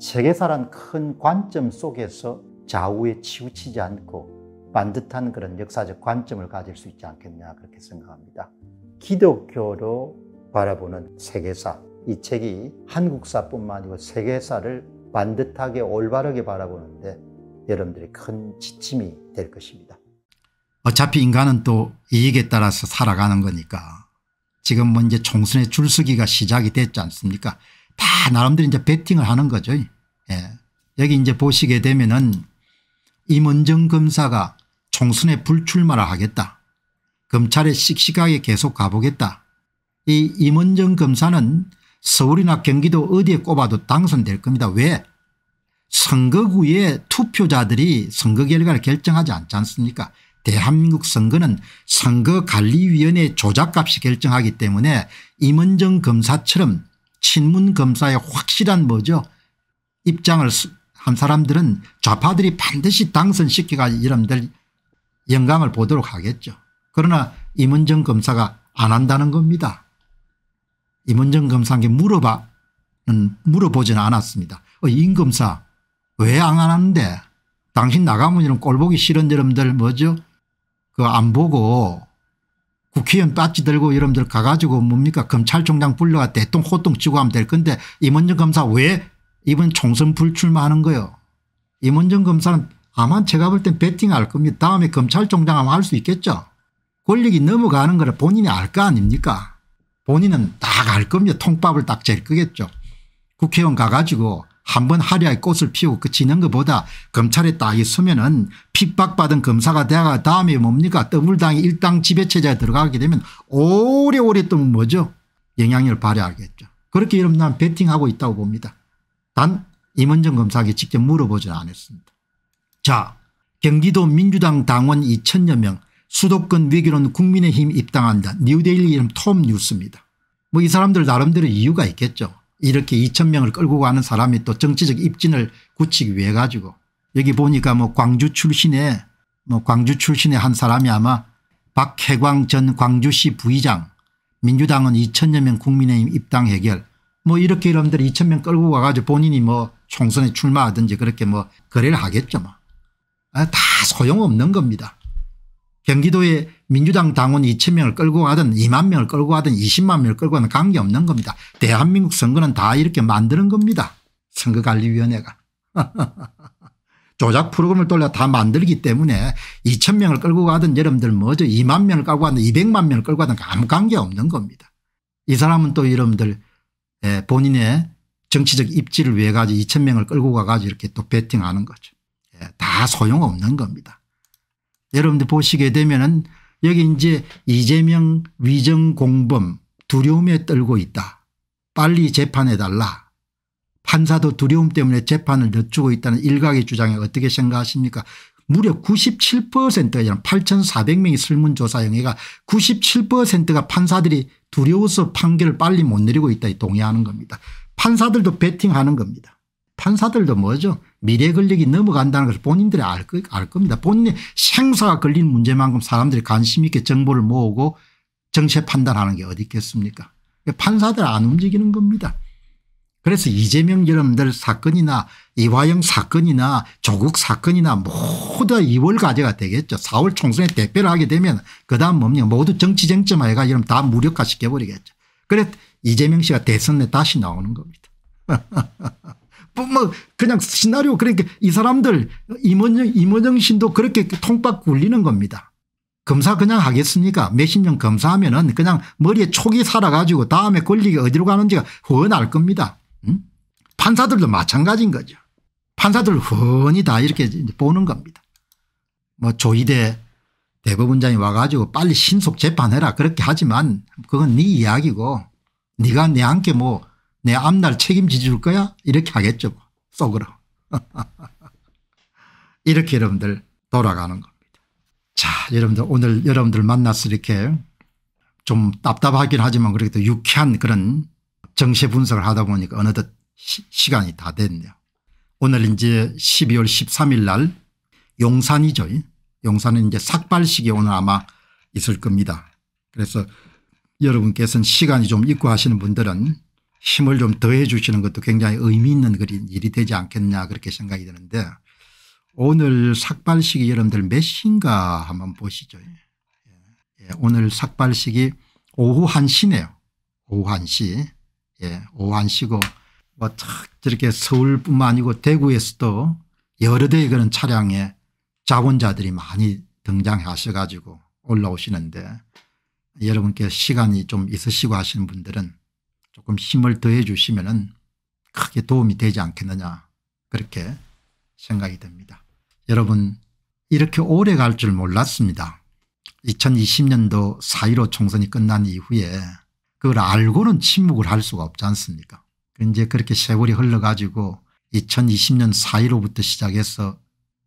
세계사란 큰 관점 속에서 좌우에 치우치지 않고 반듯한 그런 역사적 관점을 가질 수 있지 않겠냐 그렇게 생각합니다. 기독교로 바라보는 세계사 이 책이 한국사뿐만 아니고 세계사를 반듯하게 올바르게 바라보는데 여러분들이 큰 지침이 될 것입니다. 어차피 인간은 또 이익에 따라서 살아가는 거니까 지금 뭐 이제 총선의 줄서기가 시작이 됐지 않습니까? 다 나름대로 이제 배팅을 하는 거죠. 예. 여기 이제 보시게 되면은 임원정 검사가 총선에 불출마를 하겠다. 검찰에 씩씩하게 계속 가보겠다. 이 임원정 검사는 서울이나 경기도 어디에 꼽아도 당선될 겁니다. 왜? 선거구에 투표자들이 선거 결과를 결정하지 않지 않습니까 대한민국 선거는 선거관리위원회 조작값이 결정하기 때문에 임원정 검사처럼 친문 검사의 확실한 뭐죠 입장을 한 사람들은 좌파들이 반드시 당선시켜가 이름들 영감을 보도록 하겠죠. 그러나 임은정 검사가 안 한다는 겁니다. 임은정 검사에게 물어봐 물어보지는 않았습니다. 어, 임검사 왜 안 하는데 당신 나가면 이런 꼴보기 싫은 여러분들 뭐죠 그거안 보고 국회의원 빠지 들고 여러분들 가가지고 뭡니까 검찰총장 불러가 대통령 호똥 치고 하면 될 건데 임원정 검사 왜 이번 총선 불출마하는 거요. 임원정 검사는 아마 제가 볼 땐 베팅할 겁니다. 다음에 검찰총장 아마 할 수 있겠죠. 권력이 넘어가는 거를 본인이 알 거 아닙니까 본인은 딱 알 겁니다. 통밥을 딱잴 거겠죠. 국회의원 가가지고 한번화려하 꽃을 피우고 그치는 것보다 검찰에 딱 있으면은 핍박받은 검사가 되다가 다음에 뭡니까 더블당이 일당 지배체제에 들어가게 되면 오래오래 또 뭐죠 영향력을 발휘하겠죠. 그렇게 이러면 난 베팅하고 있다고 봅니다. 단 임원정 검사에게 직접 물어보진 않았습니다. 자 경기도 민주당 당원 2천여 명 수도권 위기론 국민의힘 입당한다 뉴데일리 이름 톰 뉴스입니다. 뭐 이 사람들 나름대로 이유가 있겠죠. 이렇게 2천명을 끌고 가는 사람이 또 정치적 입진을 굳히기 위해 가지고 여기 보니까 뭐 광주 출신의 뭐 광주 출신의 한 사람이 아마 박해광 전 광주시 부의장 민주당은 2천여 명 국민의힘 입당 해결 뭐 이렇게 여러분들 2천 명 끌고 와가지고 본인이 뭐 총선에 출마하든지 그렇게 뭐 거래를 하겠죠 뭐. 아, 다 소용없는 겁니다. 경기도에 민주당 당원 2천 명을 끌고 가든 2만 명을 끌고 가든 20만 명을 끌고 가든 관계없는 겁니다. 대한민국 선거는 다 이렇게 만드는 겁니다. 선거관리위원회가. 조작 프로그램을 돌려 다 만들기 때문에 2천 명을 끌고 가든 여러분들 뭐죠 2만 명을 끌고 가든 200만 명을 끌고 가든 아무 관계없는 겁니다. 이 사람은 또 여러분들 예, 본인의 정치적 입지를 위해 가지고 2천 명을 끌고 가 가지고 이렇게 또배팅하는 거죠. 예, 다 소용없는 겁니다. 여러분들 보시게 되면은 여기 이제 이재명 위정공범 두려움에 떨고 있다. 빨리 재판해달라. 판사도 두려움 때문에 재판을 늦추고 있다는 일각의 주장에 어떻게 생각하십니까 무려 97%가 8 4 0 0명이 설문조사 영예가 97%가 판사들이 두려워서 판결을 빨리 못 내리고 있다 동의하는 겁니다. 판사들도 베팅하는 겁니다. 판사들도 뭐죠 미래 권력이 넘어간다는 것을 본인들이 알, 알 겁니다. 본인의 생사가 걸린 문제만큼 사람들이 관심 있게 정보를 모으고 정체 판단하는 게 어디 있겠습니까 판사들 안 움직이는 겁니다. 그래서 이재명 여러분들 사건이나 이화영 사건이나 조국 사건이나 모두 2월 과제가 되겠죠. 4월 총선에 대표를 하게 되면 그다음 뭡니까 모두 정치쟁점화해가 여러분 다 무력화시켜버리겠죠. 그래 이재명 씨가 대선에 다시 나오는 겁니다. 뭐, 뭐 그냥 시나리오 그러니까 이 사람들 임원영임원영 신도 그렇게 통박 굴리는 겁니다. 검사 그냥 하겠습니까 몇십 년 검사하면 은 그냥 머리에 촉이 살아가지고 다음에 권리가 어디로 가는지가 훤할 겁니다. 판사들도 마찬가지인 거죠. 판사들 훤히 다 이렇게 보는 겁니다. 뭐 조희대 대법원장이 와가지고 빨리 신속 재판해라 그렇게 하지만 그건 네 이야기고 네가 내한테 뭐 내 앞날 책임지 줄 거야 이렇게 하겠죠 뭐. 속으로. 이렇게 여러분들 돌아가는 겁니다. 자 여러분들 오늘 여러분들 만났서 이렇게 좀 답답하긴 하지만 그래도 유쾌한 그런 정세 분석을 하다 보니까 어느덧 시, 간이다 됐네요. 오늘 이제 12월 13일 날 용산이죠. 용산은 이제 삭발식이 오늘 아마 있을 겁니다. 그래서 여러분께서는 시간이 좀 있고 하시는 분들은 힘을 좀 더해 주시는 것도 굉장히 의미 있는 일이 되지 않겠냐 그렇게 생각이 드는데 오늘 삭발식이 여러분들 몇 시인가 한번 보시죠. 예. 예 오늘 삭발식이 오후 1시네요. 오후 1시. 예. 오후 1시고 뭐착저렇게 서울뿐만 아니고 대구에서도 여러 대의 그런 차량에 자본자들이 많이 등장하셔 가지고 올라오시는데 여러분께 시간이 좀 있으시고 하시는 분들은 조금 힘을 더해 주시면 크게 도움이 되지 않겠느냐 그렇게 생각이 됩니다 여러분 이렇게 오래 갈 줄 몰랐습니다. 2020년도 4.15 총선이 끝난 이후에 그걸 알고는 침묵을 할 수가 없지 않습니까 이제 그렇게 세월이 흘러가지고 2020년 4일로부터 시작해서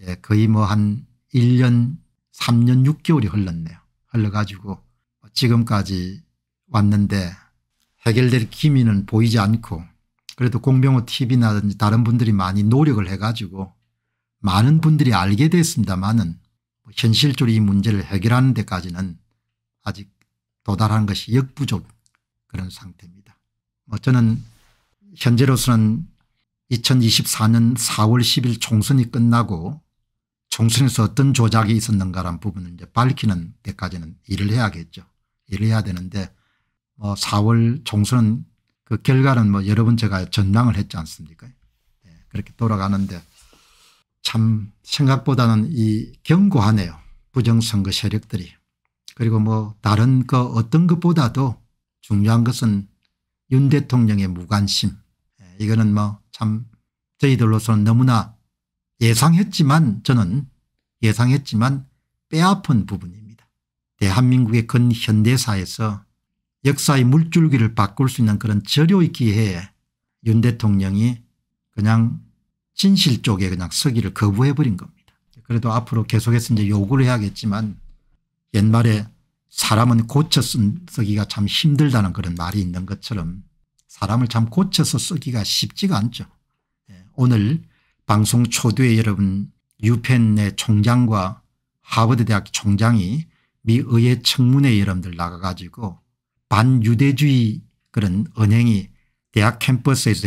예, 거의 뭐 한 1년 3년 6개월이 흘렀네요. 흘러가지고 지금까지 왔는데 해결될 기미는 보이지 않고 그래도 공병호 tv라든지 다른 분들이 많이 노력을 해가지고 많은 분들이 알게 됐습니다만은 뭐 현실적으로 이 문제를 해결하는 데까지는 아직 도달한 것이 역부족 그런 상태입니다. 뭐 저는 현재로서는 2024년 4월 10일 총선이 끝나고 총선에서 어떤 조작이 있었는가라는 부분을 이제 밝히는 데까지는 일을 해야겠죠. 일을 해야 되는데 뭐 4월 총선 그 결과는 뭐 여러 번 제가 전망을 했지 않습니까? 네, 그렇게 돌아가는데 참 생각보다는 이 견고하네요. 부정선거 세력들이. 그리고 뭐 다른 그 어떤 것보다도 중요한 것은 윤 대통령의 무관심 이거는 뭐 참 저희들로서는 너무나 예상했지만 저는 예상했지만 빼앗은 부분입니다. 대한민국의 근현대사에서 역사의 물줄기를 바꿀 수 있는 그런 절호의 기회에 윤 대통령이 그냥 진실 쪽에 그냥 서기를 거부해버린 겁니다. 그래도 앞으로 계속해서 이제 요구를 해야겠지만 옛말에 사람은 고쳐 쓴 쓰기가 참 힘들다는 그런 말이 있는 것처럼 사람을 참 고쳐서 쓰기가 쉽지가 않죠. 예, 오늘 방송 초두에 여러분 유펜의 총장과 하버드대학 총장이 미 의회 청문회 여러분들 나가가지고 반유대주의 그런 언행이 대학 캠퍼스에서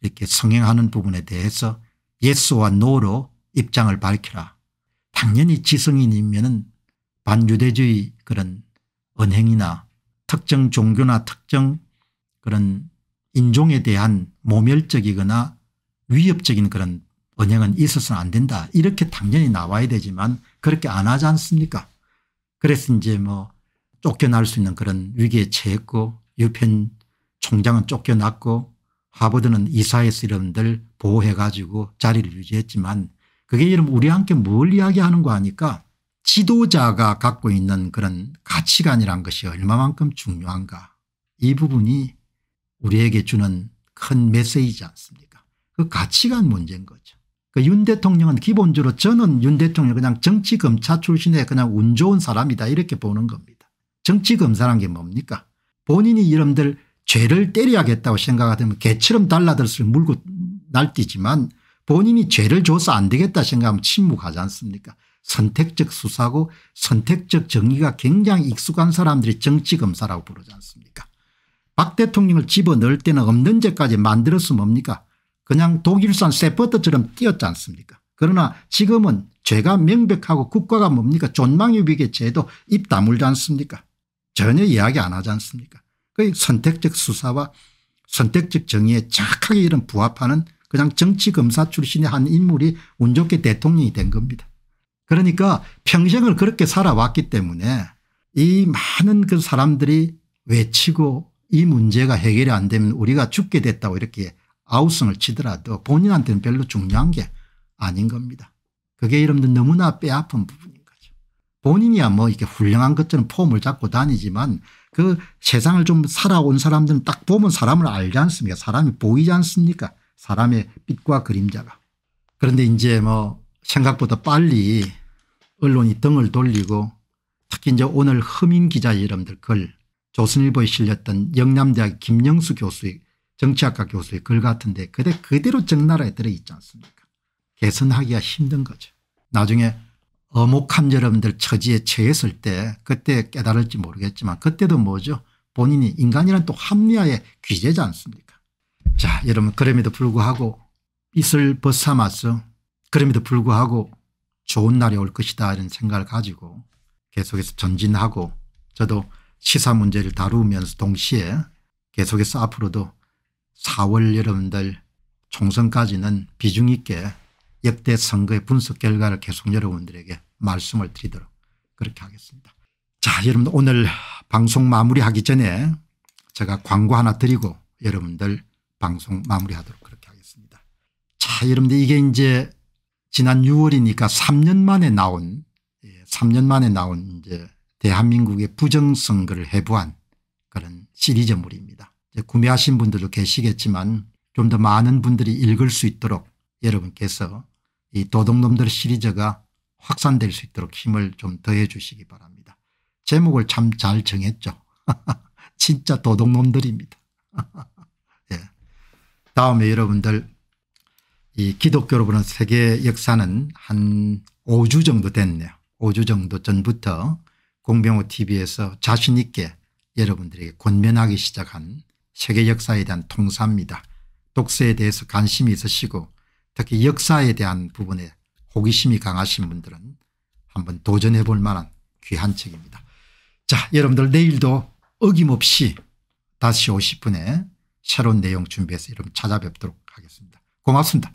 이렇게 성행하는 부분에 대해서 예스와 노로 입장을 밝혀라. 당연히 지성인이면 반유대주의 그런 언행이나 특정 종교나 특정 그런 인종에 대한 모멸적이거나 위협적인 그런 언영은 있어서는 안 된다. 이렇게 당연히 나와야 되지만 그렇게 안 하지 않습니까? 그래서 이제 뭐 쫓겨날 수 있는 그런 위기에 처했고 유펜 총장은 쫓겨났고 하버드는 이사에서 이런들 보호해가지고 자리를 유지했지만 그게 이런 우리 함께 뭘 이야기하는 거 아니까 지도자가 갖고 있는 그런 가치관이란 것이 얼마만큼 중요한가 이 부분이 우리에게 주는 큰 메시지지 않습니까 그 가치관 문제인 거죠. 그윤 대통령은 기본적으로 저는 윤 대통령 그냥 정치검사 출신의 그냥 운 좋은 사람이다 이렇게 보는 겁니다. 정치검사란 게 뭡니까 본인이 이름들 죄를 때려야겠다고 생각하면 개처럼 달라들을 물고 날뛰지만 본인이 죄를 줘서 안 되겠다 생각하면 침묵하지 않습니까 선택적 수사고 선택적 정의가 굉장히 익숙한 사람들이 정치검사라고 부르지 않습니까 박 대통령을 집어넣을 때는 없는 죄까지 만들었으면 뭡니까 그냥 독일산 세퍼트처럼 뛰었지 않습니까 그러나 지금은 죄가 명백하고 국가가 뭡니까 존망의 위기에 죄도 입 다물지 않습니까 전혀 이야기 안 하지 않습니까 그 선택적 수사와 선택적 정의에 정확하게 이런 부합하는 그냥 정치검사 출신의 한 인물이 운 좋게 대통령이 된 겁니다. 그러니까 평생을 그렇게 살아왔기 때문에 이 많은 그 사람들이 외치고 이 문제가 해결이 안 되면 우리가 죽게 됐다고 이렇게 아우성을 치더라도 본인한테는 별로 중요한 게 아닌 겁니다. 그게 여러분들 너무나 뼈아픈 부분인 거죠. 본인이야 뭐 이렇게 훌륭한 것처럼 폼을 잡고 다니지만 그 세상을 좀 살아온 사람들은 딱 보면 사람을 알지 않습니까 사람이 보이지 않습니까 사람의 빛과 그림자가. 그런데 이제 뭐 생각보다 빨리 언론이 등을 돌리고 특히 이제 오늘 흠인 기자 여러분들 글 조선일보에 실렸던 영남대학 김영수 교수의 정치학과 교수의 글 같은데 그대 그대로 적나라에 들어있지 않습니까 개선하기가 힘든 거죠. 나중에 어목한 여러분들 처지에 처했을 때 그때 깨달을지 모르겠지만 그때도 뭐죠 본인이 인간이란 또 합리화의 귀재지 않습니까 자 여러분 그럼에도 불구하고 빛을 벗삼아서 그럼에도 불구하고 좋은 날이 올 것이다 이런 생각을 가지고 계속해서 전진하고 저도 시사 문제를 다루면서 동시에 계속해서 앞으로도 4월 여러분들 총선까지는 비중 있게 역대 선거의 분석 결과를 계속 여러분들에게 말씀을 드리도록 그렇게 하겠습니다. 자 여러분 들 오늘 방송 마무리하기 전에 제가 광고 하나 드리고 여러분들 방송 마무리하도록 그렇게 하겠습니다. 자 여러분들 이게 이제 지난 6월이니까 3년 만에 나온 3년 예, 만에 나온 이제 대한민국의 부정선거를 해부한 그런 시리즈물입니다. 구매하신 분들도 계시겠지만 좀 더 많은 분들이 읽을 수 있도록 여러분께서 이 도둑놈들 시리즈가 확산될 수 있도록 힘을 좀 더해 주시기 바랍니다. 제목을 참 잘 정했죠. 진짜 도둑놈들입니다. 예. 다음에 여러분들 이 기독교로 보는 세계 역사는 한 5주 정도 됐네요. 5주 정도 전부터 공병호 tv에서 자신 있게 여러분들에게 권면하기 시작한 세계 역사에 대한 통사입니다. 독서에 대해서 관심이 있으시고 특히 역사에 대한 부분에 호기심이 강하신 분들은 한번 도전해 볼 만한 귀한 책입니다. 자 여러분들 내일도 어김없이 다시 50분에 새로운 내용 준비해서 여러분 찾아뵙도록 하겠습니다. 고맙습니다.